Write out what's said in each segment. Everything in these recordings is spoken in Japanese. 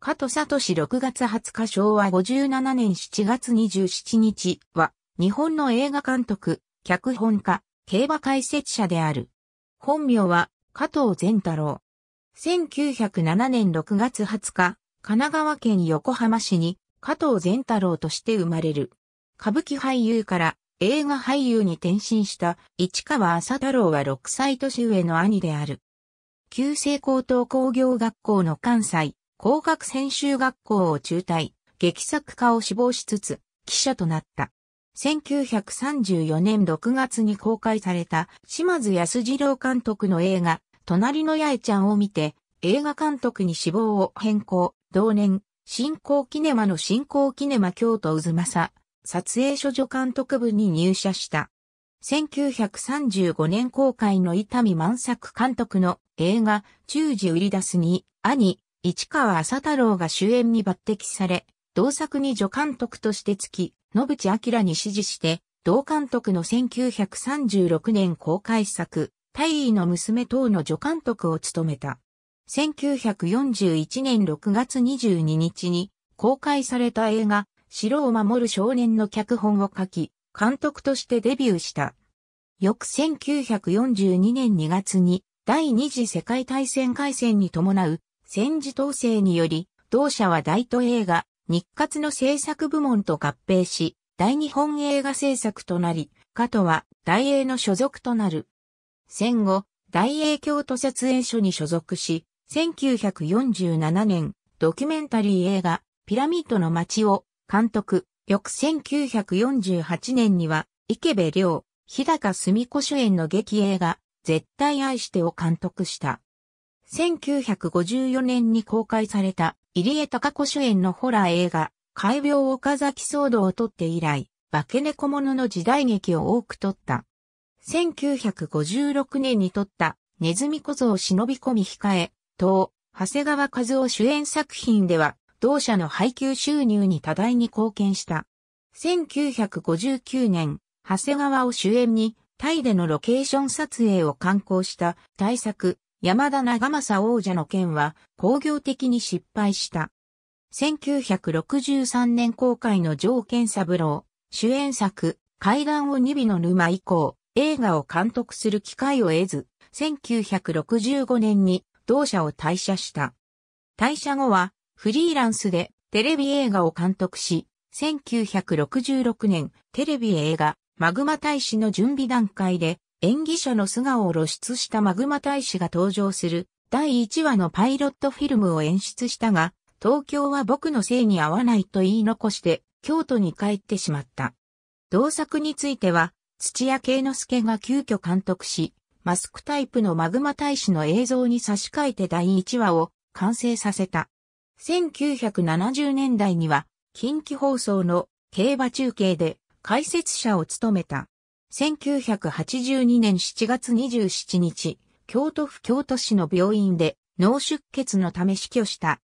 加藤聡6月20日昭和57年7月27日は、日本の映画監督、脚本家、競馬解説者である。本名は、加藤善太郎。1907年6月20日、神奈川県横浜市に、加藤善太郎として生まれる。歌舞伎俳優から映画俳優に転身した市川浅太郎は6歳年上の兄である。旧制高等工業学校の関西工学専修学校を中退、劇作家を志望しつつ、記者となった。1934年6月に公開された島津康次郎監督の映画、隣の八重ちゃんを見て、映画監督に志望を変更、同年、新興キネマの新興キネマ京都渦政、撮影所助監督部に入社した。1935年公開の伊丹満作監督の映画、中時売り出すに、兄、市川浅太郎が主演に抜擢され、同作に助監督としてつき、野淵明に指示して、同監督の1936年公開作、大尉の娘等の助監督を務めた。1941年6月22日に公開された映画、城を守る少年の脚本を書き、監督としてデビューした。翌1942年2月に第二次世界大戦開戦に伴う戦時統制により、同社は大都映画、日活の制作部門と合併し、大日本映画制作となり、加藤は大英の所属となる。戦後、大英京都撮影所に所属し、1947年、ドキュメンタリー映画、ピラミッドの街を監督、翌1948年には、池部良、日高住子主演の劇映画、絶対愛してを監督した。1954年に公開された入江貴子主演のホラー映画、怪病岡崎騒動を撮って以来、化け猫物の時代劇を多く撮った。1956年に撮ったネズミ小僧忍び込み控え、等、長谷川和夫主演作品では、同社の配給収入に多大に貢献した。1959年、長谷川を主演に、タイでのロケーション撮影を刊行した大作、山田長政王者の件は工業的に失敗した。1963年公開の条件三郎、主演作、階段を二尾の沼以降、映画を監督する機会を得ず、1965年に同社を退社した。退社後はフリーランスでテレビ映画を監督し、1966年テレビ映画マグマ大使の準備段階で演技者の素顔を露出したマグマ大使が登場する第1話のパイロットフィルムを演出したが、東京は僕のせいに合わないと言い残して京都に帰ってしまった。同作については、土屋圭之助が急遽監督し、マスクタイプのマグマ大使の映像に差し替えて第1話を完成させた。1970年代には、近畿放送の競馬中継で解説者を務めた。1982年7月27日、京都府京都市の病院で脳出血のため死去した。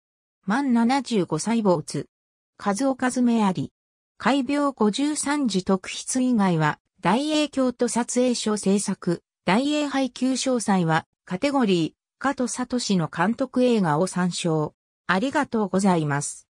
満75歳没。数岡めあり。開病53時特筆以外は、大英京都撮影所制作、大英配給詳細は、カテゴリー、加藤聡の監督映画を参照。ありがとうございます。